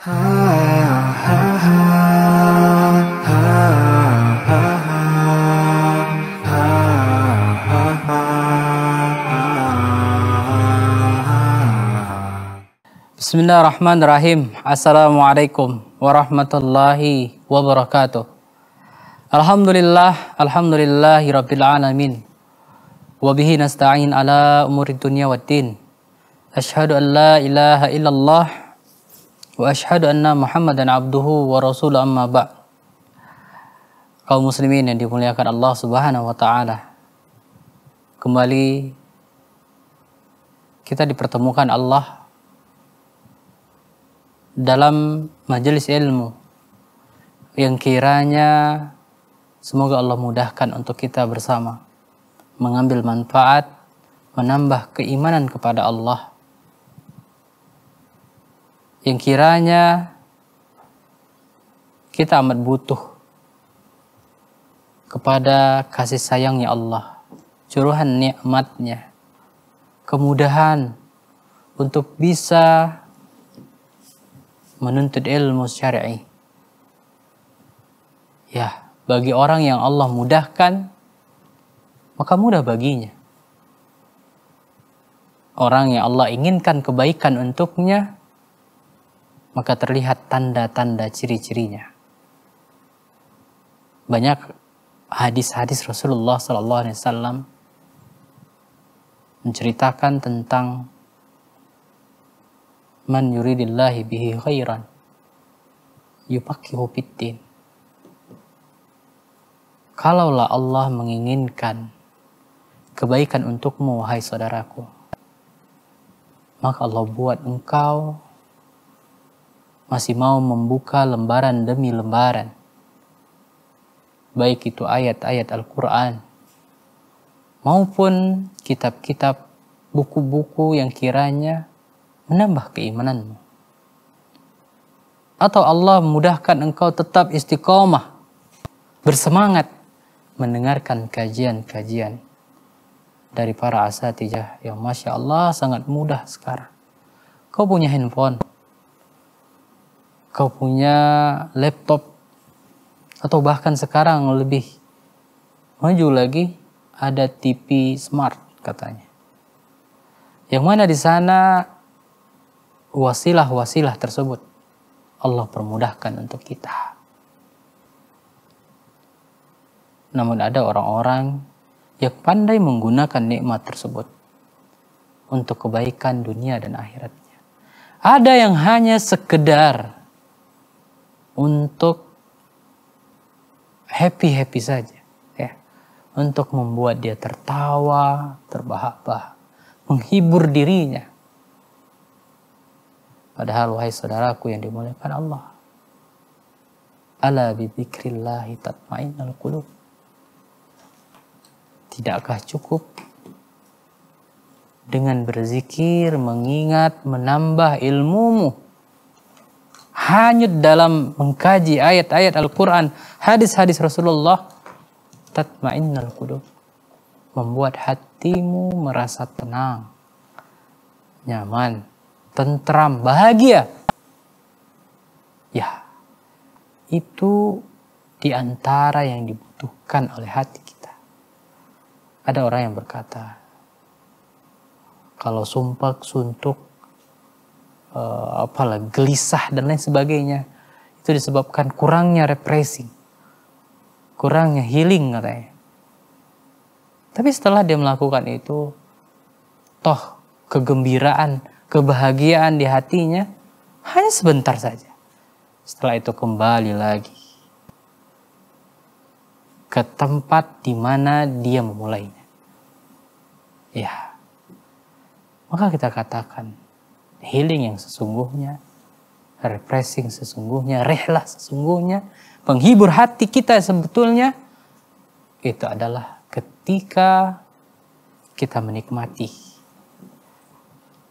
بسم الله الرحمن الرحيم السلام عليكم ورحمة الله وبركاته الحمد لله الحمد لله رب العالمين وبه نستعين على أمور الدنيا والدين أشهد أن لا إله إلا الله wa وأشهد أن abduhu wa rasul amma ba' kaum muslimin yang dimuliakan Allah Subhanahu wa taala. Kembali kita dipertemukan Allah dalam majelis ilmu yang kiranya semoga Allah mudahkan untuk kita bersama mengambil manfaat, menambah keimanan kepada Allah yang kiranya kita amat butuh kepada kasih sayangnya Allah, curahan nikmatnya, kemudahan untuk bisa menuntut ilmu syar'i. Ya, bagi orang yang Allah mudahkan, maka mudah baginya. Orang yang Allah inginkan kebaikan untuknya, maka terlihat tanda-tanda ciri-cirinya. Banyak hadis-hadis Rasulullah SAW menceritakan tentang man yuridillahi bihi khairan yupakihu fiddin. Kalaulah Allah menginginkan kebaikan untukmu, wahai saudaraku, maka Allah buat engkau masih mau membuka lembaran demi lembaran. Baik itu ayat-ayat Al-Quran maupun kitab-kitab buku-buku yang kiranya menambah keimananmu. Atau Allah memudahkan engkau tetap istiqomah, bersemangat mendengarkan kajian-kajian dari para asatijah yang Masya Allah sangat mudah sekarang. Kau punya handphone, kau punya laptop atau bahkan sekarang lebih maju lagi ada TV smart katanya. Yang mana di sana wasilah-wasilah tersebut Allah permudahkan untuk kita. Namun ada orang-orang yang pandai menggunakan nikmat tersebut untuk kebaikan dunia dan akhiratnya. Ada yang hanya sekedar untuk happy-happy saja. ya Untuk membuat dia tertawa, terbahak-bahak. Menghibur dirinya. Padahal wahai saudaraku yang dimuliakan Allah. Ala bidzikrillahi tatmainnal kulub. Tidakkah cukup dengan berzikir, mengingat, menambah ilmumu hanyut dalam mengkaji ayat-ayat Al-Quran, hadis-hadis Rasulullah, tatmainnal qulub. Membuat hatimu merasa tenang, nyaman, tentram, bahagia. Ya, itu diantara yang dibutuhkan oleh hati kita. Ada orang yang berkata, kalau sumpah suntuk uh, apalah gelisah dan lain sebagainya itu disebabkan kurangnya represi kurangnya healing katanya tapi setelah dia melakukan itu toh kegembiraan kebahagiaan di hatinya hanya sebentar saja setelah itu kembali lagi ke tempat di mana dia memulainya ya maka kita katakan healing yang sesungguhnya, refreshing sesungguhnya, rehlah sesungguhnya, penghibur hati kita sebetulnya itu adalah ketika kita menikmati,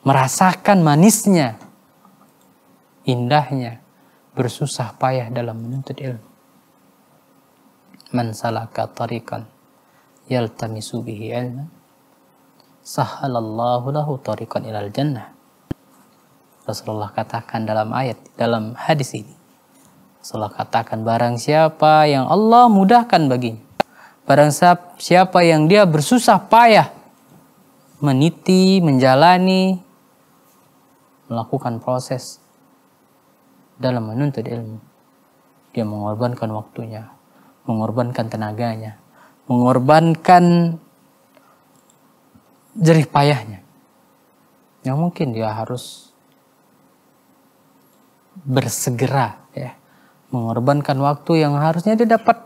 merasakan manisnya, indahnya, bersusah payah dalam menuntut ilmu. Man salaka tariqan yaltamisu bihi ilman sahalallahu lahu tariqan ilal jannah Rasulullah katakan dalam ayat, dalam hadis ini. Rasulullah katakan, barang siapa yang Allah mudahkan baginya. Barang siapa yang dia bersusah payah meniti, menjalani, melakukan proses dalam menuntut ilmu. Dia mengorbankan waktunya, mengorbankan tenaganya, mengorbankan jerih payahnya. Yang mungkin dia harus bersegera ya mengorbankan waktu yang harusnya dia dapat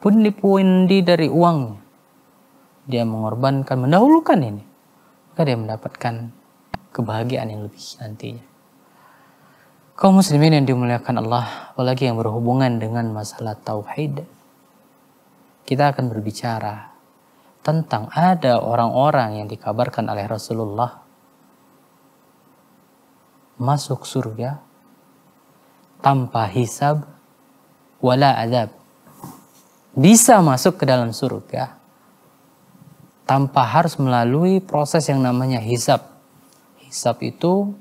pundi-pundi dari uangnya dia mengorbankan mendahulukan ini maka dia mendapatkan kebahagiaan yang lebih nantinya kaum muslimin yang dimuliakan Allah apalagi yang berhubungan dengan masalah tauhid kita akan berbicara tentang ada orang-orang yang dikabarkan oleh Rasulullah masuk surga tanpa hisab wala adab. Bisa masuk ke dalam surga tanpa harus melalui proses yang namanya hisab. Hisab itu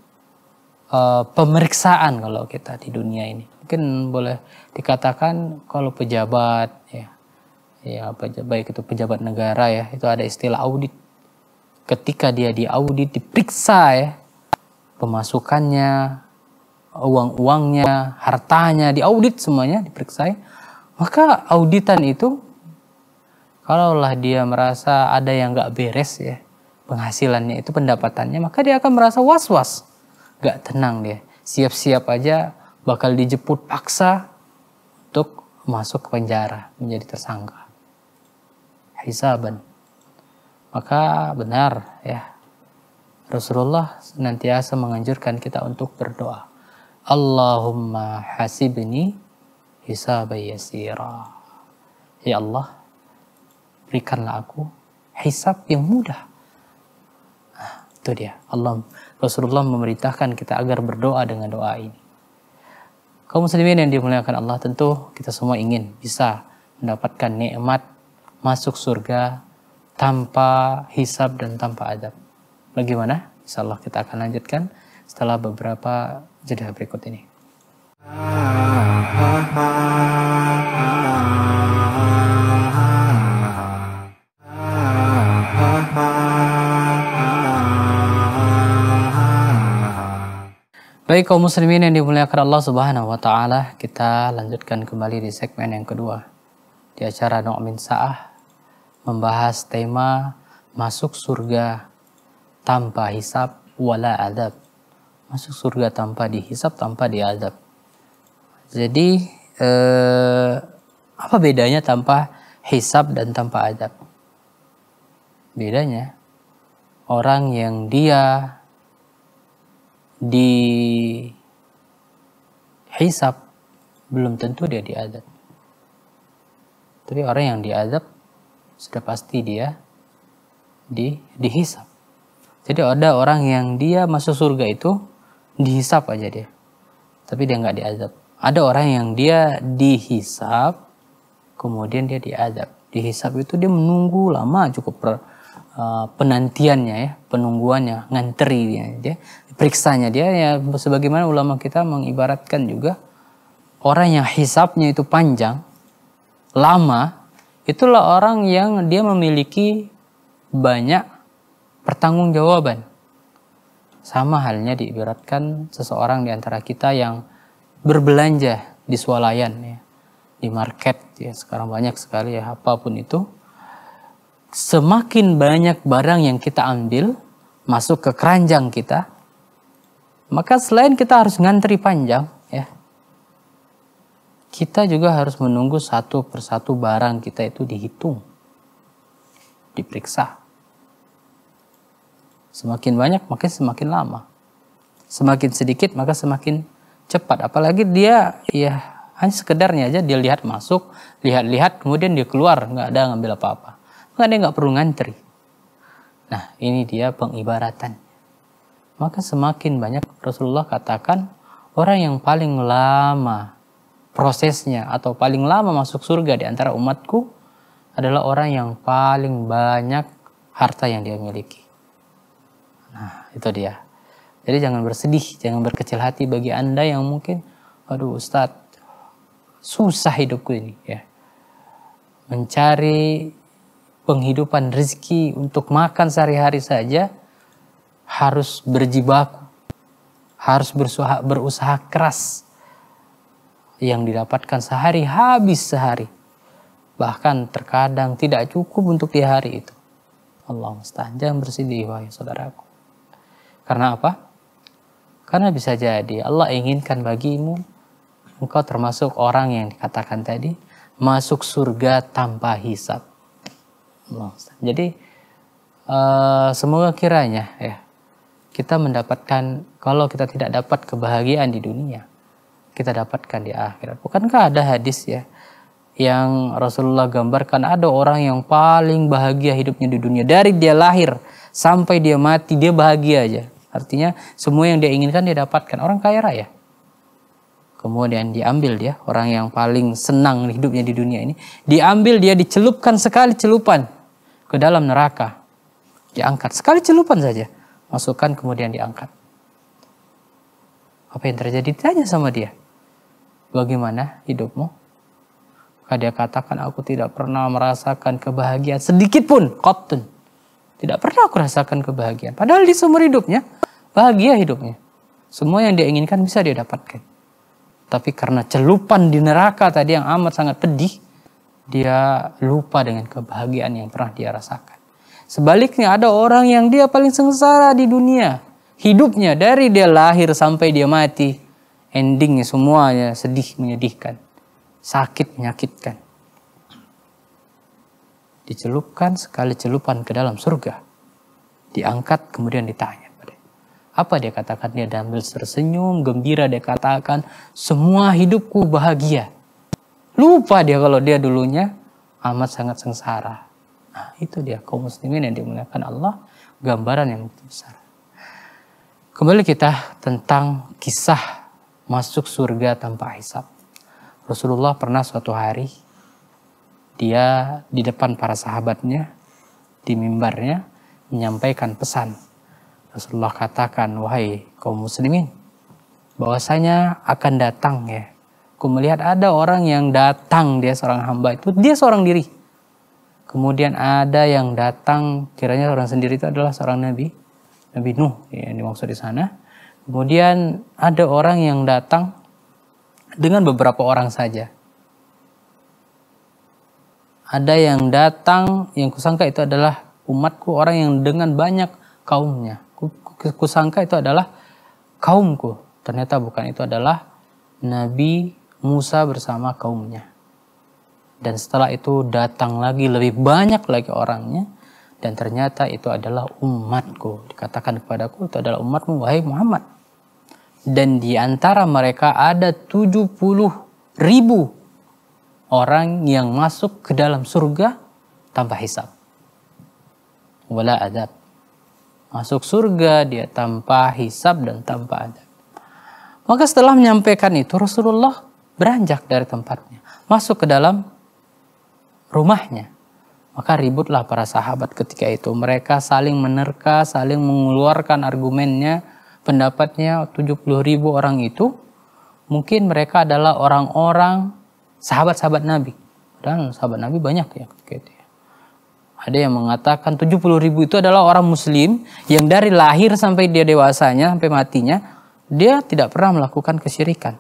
e, pemeriksaan kalau kita di dunia ini. Mungkin boleh dikatakan kalau pejabat ya ya baik itu pejabat negara ya itu ada istilah audit ketika dia diaudit diperiksa ya pemasukannya uang-uangnya, hartanya, diaudit semuanya, diperiksa. Maka auditan itu, kalaulah dia merasa ada yang nggak beres ya, penghasilannya itu pendapatannya, maka dia akan merasa was-was, nggak tenang dia. Siap-siap aja bakal dijemput paksa untuk masuk ke penjara menjadi tersangka. Hisaban. Maka benar ya, Rasulullah senantiasa menganjurkan kita untuk berdoa. Allahumma hasibni hisaba yasira. Ya Allah, berikanlah aku hisab yang mudah. Nah, itu dia. Allah Rasulullah memerintahkan kita agar berdoa dengan doa ini. Kaum muslimin yang dimuliakan Allah tentu kita semua ingin bisa mendapatkan nikmat masuk surga tanpa hisab dan tanpa adab. Bagaimana? Insya Allah kita akan lanjutkan setelah beberapa jeda berikut ini. Baik kaum muslimin yang dimuliakan Allah Subhanahu wa taala, kita lanjutkan kembali di segmen yang kedua di acara Nu'min Sa'ah membahas tema masuk surga tanpa hisab wala adab masuk surga tanpa dihisap, tanpa diadab. Jadi eh, apa bedanya tanpa hisap dan tanpa adab? Bedanya orang yang dia di hisap belum tentu dia diadab. Tapi orang yang diadab sudah pasti dia di dihisap. Jadi ada orang yang dia masuk surga itu dihisap aja dia tapi dia nggak diazab ada orang yang dia dihisap kemudian dia diazab dihisap itu dia menunggu lama cukup per, uh, penantiannya ya penungguannya ngantri dia, dia periksanya dia ya sebagaimana ulama kita mengibaratkan juga orang yang hisapnya itu panjang lama itulah orang yang dia memiliki banyak pertanggungjawaban sama halnya diibaratkan seseorang di antara kita yang berbelanja di swalayan ya, di market ya sekarang banyak sekali ya apapun itu. Semakin banyak barang yang kita ambil masuk ke keranjang kita, maka selain kita harus ngantri panjang ya, kita juga harus menunggu satu persatu barang kita itu dihitung, diperiksa Semakin banyak makin semakin lama. Semakin sedikit maka semakin cepat. Apalagi dia ya hanya sekedarnya aja dia lihat masuk, lihat-lihat kemudian dia keluar nggak ada ngambil apa-apa. Maka dia nggak perlu ngantri. Nah ini dia pengibaratan. Maka semakin banyak Rasulullah katakan orang yang paling lama prosesnya atau paling lama masuk surga di antara umatku adalah orang yang paling banyak harta yang dia miliki. Itu dia. Jadi jangan bersedih, jangan berkecil hati bagi Anda yang mungkin, aduh Ustadz, susah hidupku ini. ya Mencari penghidupan rezeki untuk makan sehari-hari saja harus berjibaku, harus berusaha, berusaha keras. Yang didapatkan sehari habis sehari. Bahkan terkadang tidak cukup untuk di hari itu. Allah mustahil. Jangan bersedih wahai saudaraku. Karena apa? Karena bisa jadi Allah inginkan bagimu engkau termasuk orang yang dikatakan tadi masuk surga tanpa hisap. Jadi eh, semoga kiranya ya kita mendapatkan kalau kita tidak dapat kebahagiaan di dunia kita dapatkan di akhirat. Bukankah ada hadis ya yang Rasulullah gambarkan ada orang yang paling bahagia hidupnya di dunia dari dia lahir sampai dia mati dia bahagia aja Artinya semua yang dia inginkan dia dapatkan. Orang kaya raya. Kemudian diambil dia, orang yang paling senang hidupnya di dunia ini. Diambil dia dicelupkan sekali celupan ke dalam neraka. Diangkat, sekali celupan saja. Masukkan kemudian diangkat. Apa yang terjadi? tanya sama dia. Bagaimana hidupmu? Maka dia katakan, aku tidak pernah merasakan kebahagiaan sedikit pun. Kotun. Tidak pernah aku rasakan kebahagiaan. Padahal di seumur hidupnya, bahagia hidupnya. Semua yang dia inginkan bisa dia dapatkan. Tapi karena celupan di neraka tadi yang amat sangat pedih, dia lupa dengan kebahagiaan yang pernah dia rasakan. Sebaliknya ada orang yang dia paling sengsara di dunia. Hidupnya dari dia lahir sampai dia mati. Endingnya semuanya sedih menyedihkan. Sakit menyakitkan dicelupkan sekali celupan ke dalam surga. Diangkat kemudian ditanya Apa dia katakan? Dia ambil tersenyum, gembira dia katakan, semua hidupku bahagia. Lupa dia kalau dia dulunya amat sangat sengsara. Nah, itu dia kaum muslimin yang dimuliakan Allah, gambaran yang begitu besar. Kembali kita tentang kisah masuk surga tanpa hisap. Rasulullah pernah suatu hari dia di depan para sahabatnya di mimbarnya menyampaikan pesan. Rasulullah katakan, "Wahai kaum muslimin, bahwasanya akan datang ya. Aku melihat ada orang yang datang dia seorang hamba itu dia seorang diri. Kemudian ada yang datang kiranya orang sendiri itu adalah seorang nabi, Nabi Nuh ya, yang dimaksud di sana. Kemudian ada orang yang datang dengan beberapa orang saja ada yang datang yang kusangka itu adalah umatku orang yang dengan banyak kaumnya kusangka itu adalah kaumku ternyata bukan itu adalah Nabi Musa bersama kaumnya dan setelah itu datang lagi lebih banyak lagi orangnya dan ternyata itu adalah umatku dikatakan kepadaku itu adalah umatmu wahai Muhammad dan di antara mereka ada 70 ribu orang yang masuk ke dalam surga tanpa hisap. Wala adab. Masuk surga dia tanpa hisab dan tanpa adab. Maka setelah menyampaikan itu Rasulullah beranjak dari tempatnya. Masuk ke dalam rumahnya. Maka ributlah para sahabat ketika itu. Mereka saling menerka, saling mengeluarkan argumennya, pendapatnya 70 ribu orang itu. Mungkin mereka adalah orang-orang sahabat-sahabat Nabi. Dan sahabat Nabi banyak ya. Gitu ya. Ada yang mengatakan 70 ribu itu adalah orang muslim yang dari lahir sampai dia dewasanya, sampai matinya, dia tidak pernah melakukan kesyirikan.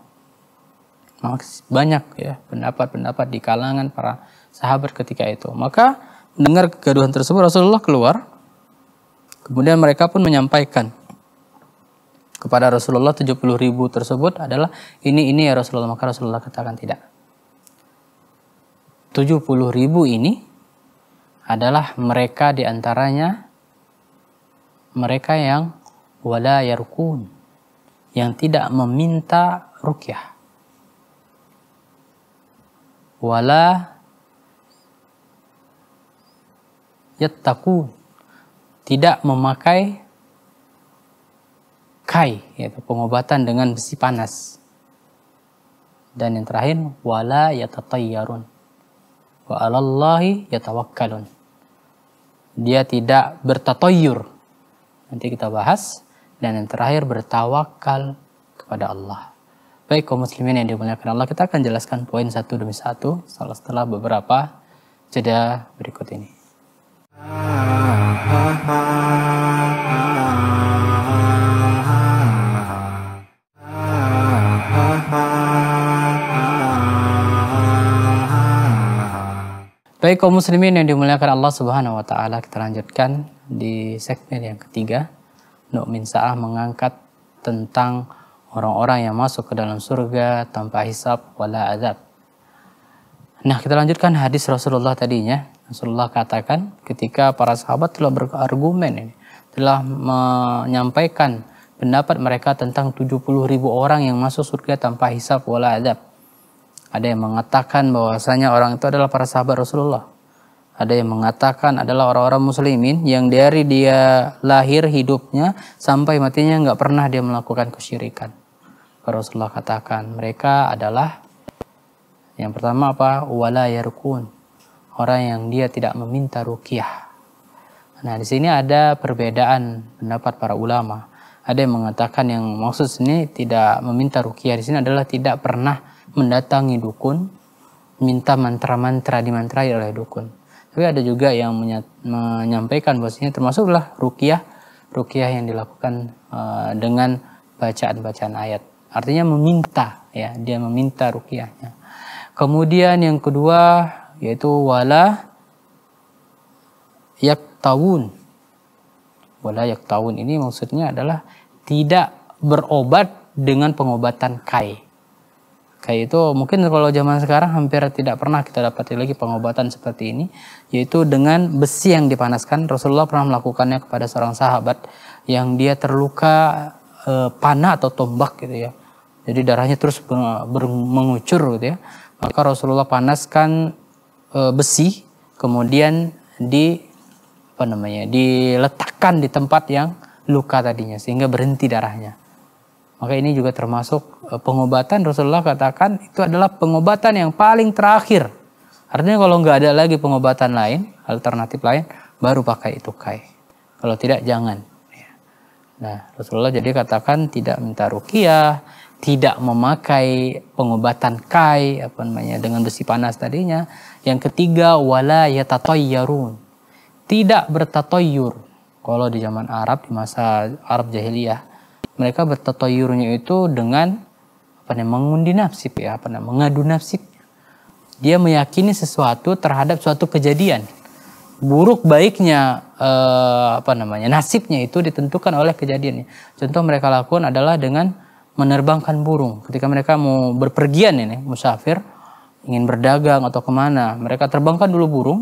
Banyak ya pendapat-pendapat di kalangan para sahabat ketika itu. Maka mendengar kegaduhan tersebut Rasulullah keluar. Kemudian mereka pun menyampaikan kepada Rasulullah 70 ribu tersebut adalah ini ini ya Rasulullah maka Rasulullah katakan tidak 70 ribu ini adalah mereka diantaranya mereka yang wala yarkun yang tidak meminta rukyah wala yattaqun tidak memakai kai yaitu pengobatan dengan besi panas dan yang terakhir wala yatatayyarun wa alallahi yatawakkalun. Dia tidak bertatoyur. Nanti kita bahas. Dan yang terakhir bertawakal kepada Allah. Baik kaum muslimin yang dimuliakan Allah, kita akan jelaskan poin satu demi satu salah setelah beberapa jeda berikut ini. Ah, ah, ah. Baik kaum muslimin yang dimuliakan Allah Subhanahu wa taala, kita lanjutkan di segmen yang ketiga. Nukmin Sa'ah mengangkat tentang orang-orang yang masuk ke dalam surga tanpa hisab wala azab. Nah, kita lanjutkan hadis Rasulullah tadinya. Rasulullah katakan ketika para sahabat telah berargumen ini, telah menyampaikan pendapat mereka tentang 70.000 ribu orang yang masuk surga tanpa hisab wala azab. Ada yang mengatakan bahwasanya orang itu adalah para sahabat Rasulullah. Ada yang mengatakan adalah orang-orang muslimin yang dari dia lahir hidupnya sampai matinya nggak pernah dia melakukan kesyirikan. Rasulullah katakan mereka adalah yang pertama apa? Wala yarkun. Orang yang dia tidak meminta rukiah. Nah, di sini ada perbedaan pendapat para ulama. Ada yang mengatakan yang maksud sini tidak meminta rukiah. Di sini adalah tidak pernah mendatangi dukun, minta mantra-mantra dimantrai oleh dukun. Tapi ada juga yang menyampaikan bahwasanya termasuklah rukiah, rukiah yang dilakukan uh, dengan bacaan-bacaan ayat. Artinya meminta ya, dia meminta rukiahnya. Kemudian yang kedua yaitu wala yak tahun Wala yak tahun ini maksudnya adalah tidak berobat dengan pengobatan kai kayak itu mungkin kalau zaman sekarang hampir tidak pernah kita dapati lagi pengobatan seperti ini yaitu dengan besi yang dipanaskan Rasulullah pernah melakukannya kepada seorang sahabat yang dia terluka e, panah atau tombak gitu ya jadi darahnya terus ber, ber, mengucur gitu ya maka Rasulullah panaskan e, besi kemudian di apa namanya diletakkan di tempat yang luka tadinya sehingga berhenti darahnya maka ini juga termasuk eh, pengobatan Rasulullah katakan itu adalah pengobatan yang paling terakhir. Artinya kalau nggak ada lagi pengobatan lain, alternatif lain, baru pakai itu kai. Kalau tidak jangan. Ya. Nah Rasulullah jadi katakan tidak minta rukiah, tidak memakai pengobatan kai apa namanya dengan besi panas tadinya. Yang ketiga wala yatatoyyarun. Tidak bertatoyur. Kalau di zaman Arab di masa Arab jahiliyah mereka bertatoyurnya itu dengan apa namanya mengundi nafsib ya apa namanya mengadu nafsib dia meyakini sesuatu terhadap suatu kejadian buruk baiknya eh, apa namanya nasibnya itu ditentukan oleh kejadian contoh mereka lakukan adalah dengan menerbangkan burung ketika mereka mau berpergian ini musafir ingin berdagang atau kemana mereka terbangkan dulu burung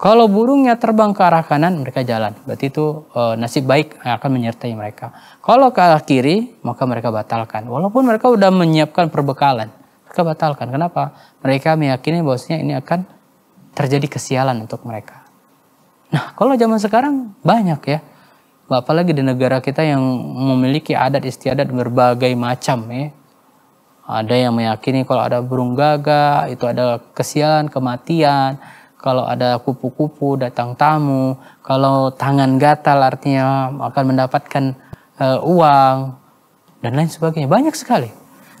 kalau burungnya terbang ke arah kanan, mereka jalan. Berarti itu e, nasib baik yang akan menyertai mereka. Kalau ke arah kiri, maka mereka batalkan. Walaupun mereka sudah menyiapkan perbekalan, mereka batalkan. Kenapa? Mereka meyakini bahwasanya ini akan terjadi kesialan untuk mereka. Nah, kalau zaman sekarang banyak ya. Apalagi di negara kita yang memiliki adat istiadat berbagai macam ya. Ada yang meyakini kalau ada burung gagak itu ada kesialan, kematian kalau ada kupu-kupu datang tamu, kalau tangan gatal artinya akan mendapatkan uh, uang dan lain sebagainya. Banyak sekali.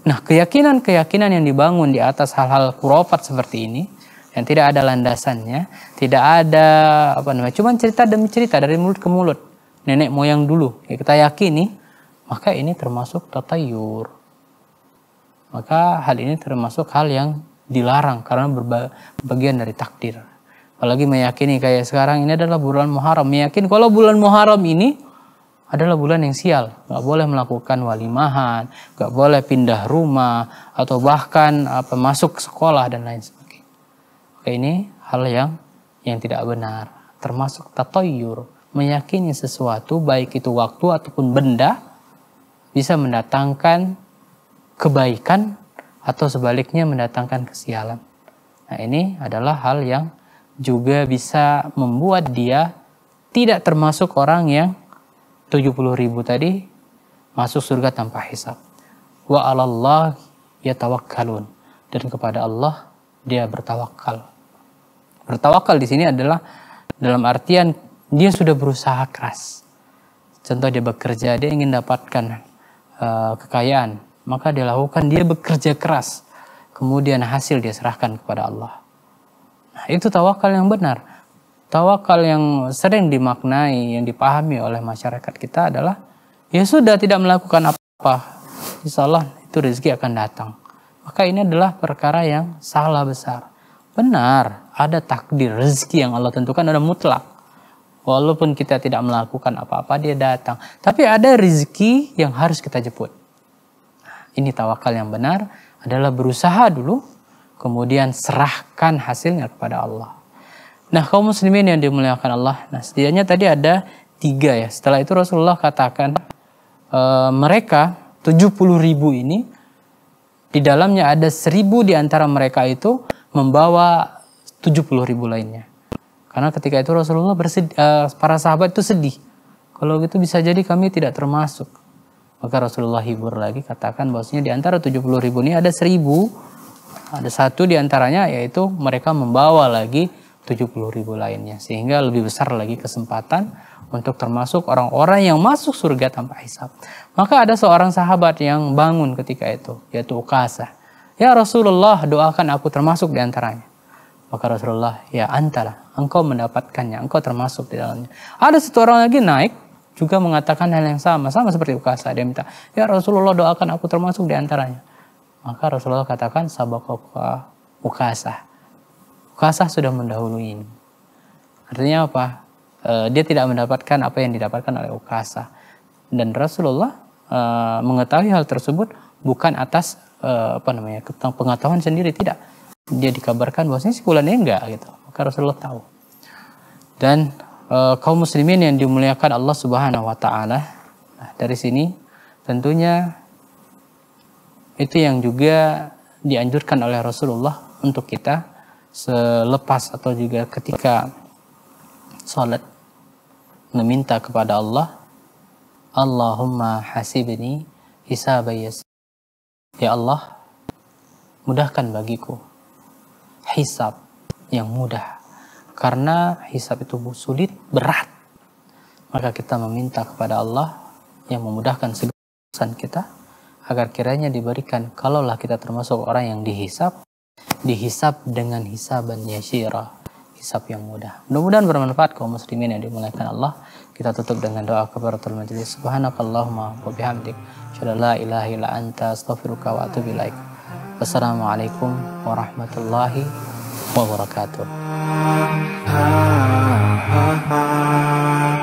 Nah, keyakinan-keyakinan yang dibangun di atas hal-hal kurofat seperti ini yang tidak ada landasannya, tidak ada apa namanya, cuman cerita demi cerita dari mulut ke mulut. Nenek moyang dulu, ya kita yakini, maka ini termasuk tatayur. Maka hal ini termasuk hal yang dilarang karena berbagian dari takdir. Apalagi meyakini kayak sekarang ini adalah bulan Muharram. Meyakini kalau bulan Muharram ini adalah bulan yang sial. Gak boleh melakukan walimahan, gak boleh pindah rumah, atau bahkan apa, masuk sekolah dan lain sebagainya. Oke, ini hal yang yang tidak benar. Termasuk tatoyur, meyakini sesuatu baik itu waktu ataupun benda bisa mendatangkan kebaikan atau sebaliknya mendatangkan kesialan. Nah ini adalah hal yang juga bisa membuat dia tidak termasuk orang yang 70 ribu tadi masuk surga tanpa hisab. Wa alallah tawakkalun. Dan kepada Allah dia bertawakal. Bertawakal di sini adalah dalam artian dia sudah berusaha keras. Contoh dia bekerja, dia ingin dapatkan uh, kekayaan, maka dia lakukan, dia bekerja keras. Kemudian hasil dia serahkan kepada Allah. Nah, itu tawakal yang benar. Tawakal yang sering dimaknai, yang dipahami oleh masyarakat kita adalah ya sudah tidak melakukan apa-apa. Insya Allah itu rezeki akan datang. Maka ini adalah perkara yang salah besar. Benar, ada takdir rezeki yang Allah tentukan ada mutlak. Walaupun kita tidak melakukan apa-apa dia datang. Tapi ada rezeki yang harus kita jemput. Nah, ini tawakal yang benar adalah berusaha dulu kemudian serahkan hasilnya kepada Allah. Nah, kaum muslimin yang dimuliakan Allah, nah setidaknya tadi ada tiga ya. Setelah itu Rasulullah katakan e, mereka 70 ribu ini di dalamnya ada seribu di antara mereka itu membawa 70 ribu lainnya. Karena ketika itu Rasulullah bersedih, e, para sahabat itu sedih. Kalau gitu bisa jadi kami tidak termasuk. Maka Rasulullah hibur lagi katakan bahwasanya di antara 70 ribu ini ada seribu ada satu di antaranya yaitu mereka membawa lagi 70 ribu lainnya. Sehingga lebih besar lagi kesempatan untuk termasuk orang-orang yang masuk surga tanpa hisap. Maka ada seorang sahabat yang bangun ketika itu, yaitu Ukasa. Ya Rasulullah doakan aku termasuk di antaranya. Maka Rasulullah, ya antalah, engkau mendapatkannya, engkau termasuk di dalamnya. Ada satu orang lagi naik, juga mengatakan hal yang sama, sama seperti Ukasa. Dia minta, ya Rasulullah doakan aku termasuk di antaranya. Maka Rasulullah katakan sabakoka ukasah. Ukasah sudah mendahului. Artinya apa? E, dia tidak mendapatkan apa yang didapatkan oleh ukasah. Dan Rasulullah e, mengetahui hal tersebut bukan atas e, apa namanya tentang pengetahuan sendiri tidak. Dia dikabarkan bahwasanya si ini enggak gitu. Maka Rasulullah tahu. Dan e, kaum muslimin yang dimuliakan Allah Subhanahu wa taala. Nah, dari sini tentunya itu yang juga dianjurkan oleh Rasulullah untuk kita selepas atau juga ketika sholat meminta kepada Allah Allahumma hasibni hisabayas Ya Allah mudahkan bagiku hisab yang mudah karena hisab itu sulit berat maka kita meminta kepada Allah yang memudahkan segala urusan kita agar kiranya diberikan kalaulah kita termasuk orang yang dihisap dihisap dengan hisaban yasyirah hisap yang mudah mudah-mudahan bermanfaat kaum muslimin yang dimuliakan Allah kita tutup dengan doa kafaratul majlis subhanakallahumma wa bihamdik la ilaha illa anta astaghfiruka wa atubu ilaik wassalamualaikum warahmatullahi wabarakatuh ha, ha, ha.